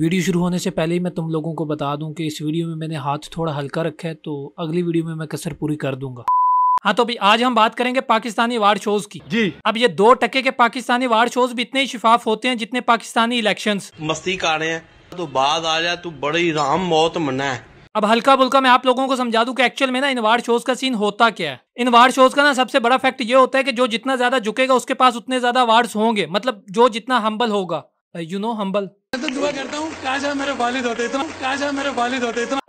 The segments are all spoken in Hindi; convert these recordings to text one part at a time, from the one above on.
वीडियो शुरू होने से पहले ही मैं तुम लोगों को बता दूं कि इस वीडियो में मैंने हाथ थोड़ा हल्का रखा है तो अगली वीडियो में मैं कसर पूरी कर दूंगा हाँ तो अभी आज हम बात करेंगे पाकिस्तानी वार्ड शोज की जी अब ये दो टके के पाकिस्तानी वार्ड शोज भी इतने ही शिफाफ होते हैं जितने पाकिस्तानी इलेक्शन मस्ती का रहे हैं तो बाद आ जाए तो बड़ी राम मौत मना है अब हल्का बुल्का मैं आप लोगों को समझा दूं कि एक्चुअल में ना इन वार्ड शोज का सीन होता क्या है इन वार्ड शोज का ना सबसे बड़ा फैक्ट ये होता है कि जो जितना ज्यादा झुकेगा उसके पास उतने ज्यादा वार्ड्स होंगे मतलब जो जितना हम्बल होगा यू नो हम्बल करता हूँ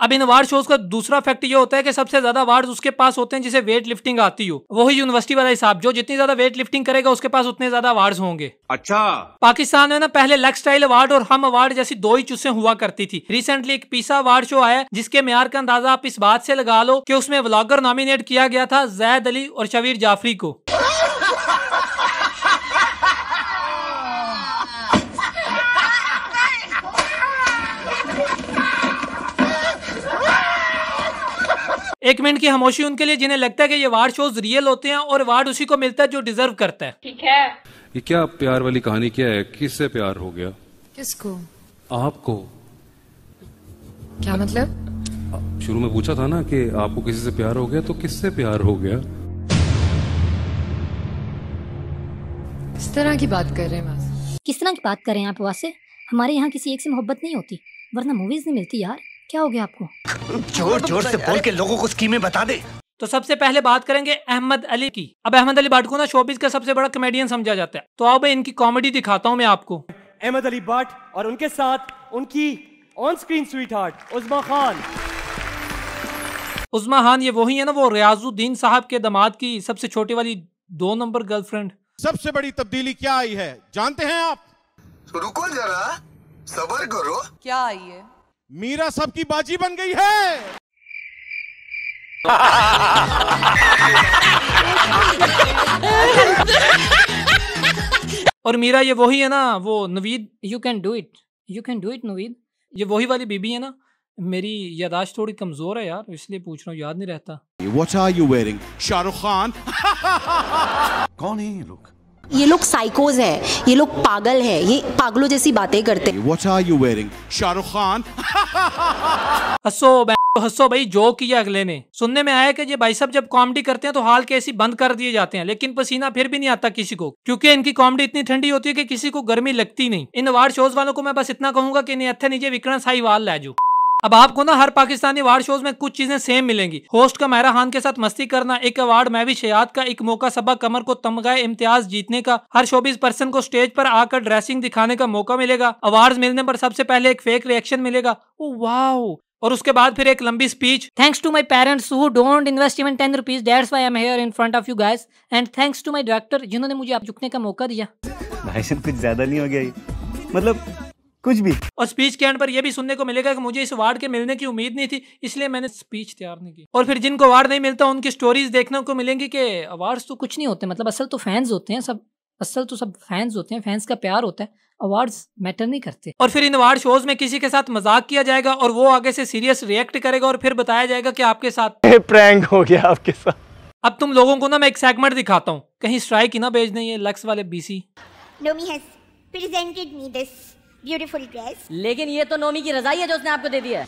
अब इन वार्ड शोज का दूसरा फैक्ट ये होता है कि सबसे ज्यादा वार्ड उसके पास होते हैं जिसे वेट लिफ्टिंग आती हो वही यूनिवर्सिटी वाला हिसाब जो जितनी ज्यादा वेट लिफ्टिंग करेगा उसके पास उतने ज्यादा वार्ड होंगे अच्छा पाकिस्तान में ना पहले लेग स्टाइल अवार्ड और हम अवार्ड जैसी दो ही चुस्से हुआ करती थी रिसेंटली एक पीसा अवार्ड शो आया जिसके मैार का अंदाजा आप इस बात से लगा लो की उसमें व्लॉगर नॉमिनेट किया गया था जैद अली और शबीर जाफरी को एक मिनट की खामोशी उनके लिए जिन्हें लगता है कि ये वार्ड शोज रियल होते हैं और वार्ड उसी को मिलता है जो डिजर्व करता है ठीक है ये क्या प्यार वाली कहानी क्या है किससे प्यार हो गया किसको आपको क्या मतलब शुरू में पूछा था ना कि आपको किसी से प्यार हो गया तो किससे प्यार हो गया किस तरह की बात कर रहे हैं किस तरह की बात कर रहे हैं आप वहाँ से हमारे यहाँ किसी एक से मोहब्बत नहीं होती वरना मूवीज नहीं मिलती यार क्या हो गया आपको जोर जोर से बोल के लोगों को स्कीमें बता दे तो सबसे पहले बात करेंगे अहमद अली की अब अहमद अली भाट को ना शोबिस का सबसे बड़ा कॉमेडियन समझा जाता है तो आओ भाई इनकी कॉमेडी दिखाता हूँ मैं आपको अहमद अली भाट और उनके साथ उनकी on screen sweetheart Uzma Khan Uzma Khan ये वही है ना वो रियाजुद्दीन साहब के दामाद की सबसे छोटी वाली दो नंबर गर्लफ्रेंड सबसे बड़ी तब्दीली क्या आई है जानते हैं आप रुको जरा सबर करो क्या आई है मीरा सबकी बाजी बन गई है और मीरा ये वही है ना वो Naveed you can do it you can do it Naveed ये वही वाली बीबी है ना मेरी यादाश्त थोड़ी कमजोर है यार इसलिए पूछ रहा हूँ याद नहीं रहता what are you wearing? Shahrukh Khan कौन है ये लोग ये लोग साइकोज हैं ये लोग पागल हैं ये पागलों जैसी बातें करते हैं what are you wearing Shahrukh Khan हंसो हंसो भाई जो किया अगले ने सुनने में आया कि ये भाई साहब जब कॉमेडी करते हैं तो हाल कैसी बंद कर दिए जाते हैं लेकिन पसीना फिर भी नहीं आता किसी को क्योंकि इनकी कॉमेडी इतनी ठंडी होती है कि किसी को गर्मी लगती नहीं इन अवार्ड शोज वालों को मैं बस इतना कहूंगा कि नहीं अथे नीचे विक्रम साई वाल जाओ अब आपको ना हर पाकिस्तानी अवार्ड शोज में कुछ चीजें सेम मिलेंगी होस्ट का महरा खान के साथ मस्ती करना एक अवार्ड मैं भी शयाद का एक मौका सबा कमर को तमगा इम्तियाज जीतने का हर शोबिस पर्सन को स्टेज पर आकर ड्रेसिंग दिखाने का मौका मिलेगा अवार्ड मिलने पर सबसे पहले एक फेक रिएक्शन मिलेगा ओ oh, वाह और उसके बाद फिर एक लंबी speech thanks to my parents who don't invest even ten rupees that's why am here in front of you guys and thanks to my doctor जिन्होंने मुझे आप झुकने का मौका दिया भाई कुछ ज्यादा नहीं हो गया मतलब कुछ भी और स्पीच के एंड पर यह भी सुनने को मिलेगा कि मुझे इस वार्ड के मिलने की उम्मीद नहीं थी इसलिए मैंने स्पीच तैयार नहीं की और फिर जिनको अवार्ड नहीं मिलता उनकी स्टोरीज देखने को मिलेंगी कि अवार्ड्स तो कुछ नहीं होते मतलब असल तो फैंस होते हैं सब असल तो सब फैंस होते हैं फैंस का प्यार होता है अवार्ड्स मैटर नहीं करते और फिर इन अवार्ड शोज में किसी के साथ मजाक किया जाएगा और वो आगे से सीरियस रिएक्ट करेगा और फिर बताया जाएगा कि आपके साथ प्रैंक हो गया आपके साथ अब तुम लोगों को ना मैं एक सेगमेंट दिखाता हूँ कहीं स्ट्राइक ही ना भेज दें ये लक्स वाले बीसी Nomi has presented me this beautiful dress लेकिन ये तो नोमी की रजाई है जो उसने आपको दे दिया है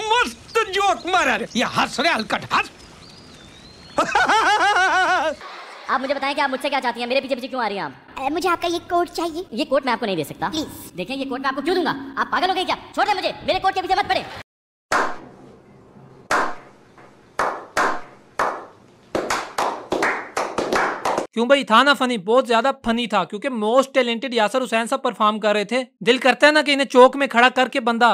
मस्त जोक मारा रे ये हंस रे हलकट हंस आप मुझे बताएं कि आप मुझसे क्या चाहती हैं मेरे पीछे पीछे क्यों आ रही हैं आप मुझे आपका ये कोट चाहिए ये कोट मैं आपको नहीं दे सकता प्लीज देखें ये कोट मैं आपको क्यों दूंगा आप पागल हो गए क्या छोड़ दे मुझे मेरे कोट के पीछे मत पड़े क्यों भाई था ना फनी बहुत ज्यादा फनी था क्योंकि मोस्ट टैलेंटेड यासर हुसैन सब परफॉर्म कर रहे थे दिल करता है ना कि इन्हें चौक में खड़ा करके बंदा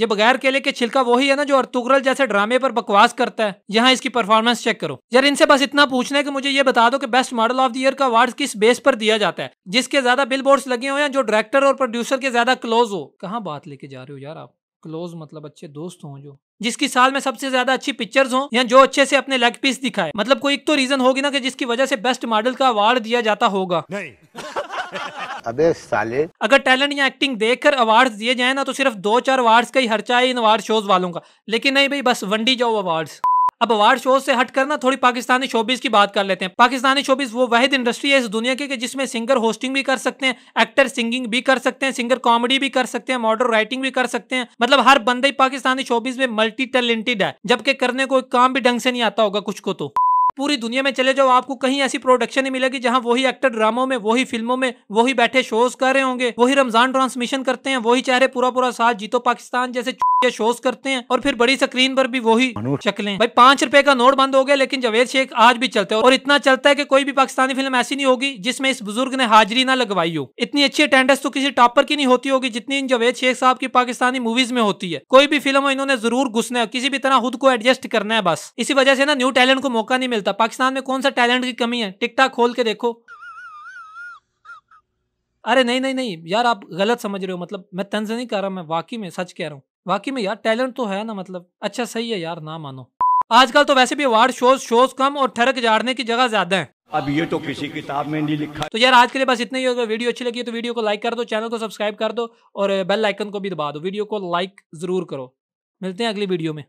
ये बगैर केले के छिलका वही है ना जो अर्तुगरल जैसे ड्रामे पर बकवास करता है यहाँ इसकी परफॉर्मेंस चेक करो यार इनसे बस इतना पूछना है कि मुझे ये बता दो कि best model of the year का अवार्ड किस बेस पर दिया जाता है जिसके ज्यादा बिल बोर्ड लगे हो या जो डायरेक्टर और प्रोड्यूसर के ज्यादा क्लोज हो कहाँ बात लेके जा रहे हो यार आप क्लोज मतलब अच्छे दोस्त हों जो जिसकी साल में सबसे ज्यादा अच्छी पिक्चर्स हो या जो अच्छे से अपने लेग पीस दिखाए मतलब कोई एक तो रीजन होगी ना कि जिसकी वजह से बेस्ट मॉडल का अवार्ड दिया जाता होगा अबे साले अगर टैलेंट या एक्टिंग देखकर अवार्ड्स दिए जाए ना तो सिर्फ दो चार अवार्ड्स का ही हर्चा है इन अवार्ड शोज वालों का लेकिन नहीं भाई बस वनडी जाओ अवार्ड्स अब अवार्ड शो से हट करना थोड़ी पाकिस्तानी शोबीज की बात कर लेते हैं पाकिस्तानी शोबीज वो वाहिद इंडस्ट्री है इस दुनिया की जिसमें सिंगर होस्टिंग भी कर सकते हैं एक्टर सिंगिंग भी कर सकते हैं सिंगर कॉमेडी भी कर सकते हैं मॉडल राइटिंग भी कर सकते हैं मतलब हर बंदे ही पाकिस्तानी शोबीज में मल्टी टैलेंटेड है जबकि करने कोई काम भी ढंग से नहीं आता होगा कुछ को तो पूरी दुनिया में चले जाओ आपको कहीं ऐसी प्रोडक्शन नहीं मिलेगी जहाँ वही एक्टर ड्रामों में वही फिल्मों में वही बैठे शोज कर रहे होंगे वही रमजान ट्रांसमिशन करते हैं वही चेहरे पूरा पूरा साथ जीतो पाकिस्तान जैसे शोज करते हैं और फिर बड़ी स्क्रीन पर भी वही चकले भाई पांच रुपए का नोट बंद हो गया लेकिन जवेद शेख आज भी चलते हैं और इतना चलता है कि कोई भी पाकिस्तानी फिल्म ऐसी नहीं होगी जिसमें इस बुजुर्ग ने हाजिरी ना लगवाई हो इतनी अच्छी अटेंडेंस तो किसी टॉपर की नहीं होती होगी जितनी इन जवेद शेख साहब की पाकिस्तानी मूवीज में होती है कोई भी फिल्म इन्होंने जरूर घुसना है किसी भी तरह खुद को एडजस्ट करना है बस इसी वजह से ना न्यू टैलेंट को मौका नहीं मिलता मिलता पाकिस्तान में कौन सा टैलेंट की कमी है टिकटा खोल के देखो अरे नहीं नहीं नहीं यार आप गलत समझ रहे हो मतलब मैं तंज नहीं कर रहा मैं वाकई में सच कह रहा हूँ वाकई में यार टैलेंट तो है ना मतलब अच्छा सही है यार ना मानो आजकल तो वैसे भी अवार्ड शोज शोज कम और ठरक जाड़ने की जगह ज्यादा है अब ये तो किसी किताब में नहीं लिखा तो यार आज के लिए बस इतना ही होगा वीडियो अच्छी लगी तो वीडियो को लाइक कर दो चैनल को सब्सक्राइब कर दो और बेल आइकन को भी दबा दो वीडियो को लाइक जरूर करो मिलते हैं अगली वीडियो में